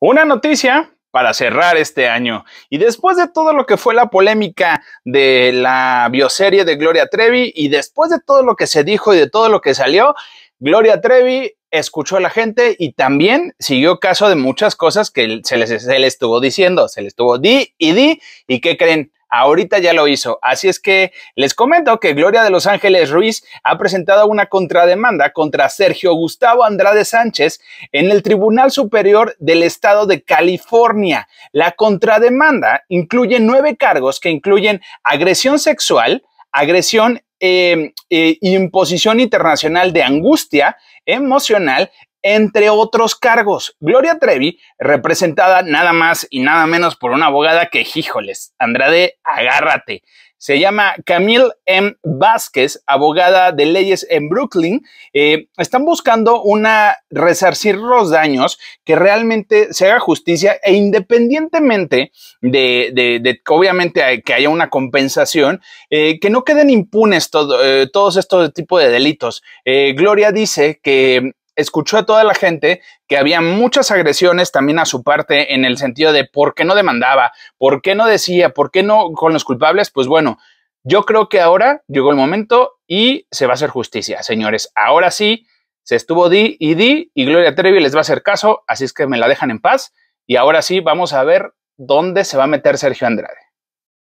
Una noticia para cerrar este año. Y después de todo lo que fue la polémica de la bioserie de Gloria Trevi y después de todo lo que se dijo y de todo lo que salió, Gloria Trevi escuchó a la gente y también siguió caso de muchas cosas que se les, estuvo diciendo, se les estuvo di y di, y qué creen, ahorita ya lo hizo. Así es que les comento que Gloria de Los Ángeles Ruiz ha presentado una contrademanda contra Sergio Gustavo Andrade Sánchez en el Tribunal Superior del Estado de California. La contrademanda incluye nueve cargos que incluyen agresión sexual, agresión e imposición internacional de angustia emocional entre otros cargos. Gloria Trevi, representada nada más y nada menos por una abogada que, híjoles, Andrade, agárrate. Se llama Camille M. Vázquez, abogada de leyes en Brooklyn. Eh, están buscando una resarcir los daños, que realmente se haga justicia e independientemente de, de, obviamente, que haya una compensación, eh, que no queden impunes eh, todos estos tipos de delitos. Gloria dice que escuchó a toda la gente que había muchas agresiones también a su parte en el sentido de por qué no demandaba, por qué no decía, por qué no con los culpables, pues bueno, yo creo que ahora llegó el momento y se va a hacer justicia, señores. Ahora sí, se estuvo di y di y Gloria Trevi les va a hacer caso, así es que me la dejan en paz y ahora sí vamos a ver dónde se va a meter Sergio Andrade.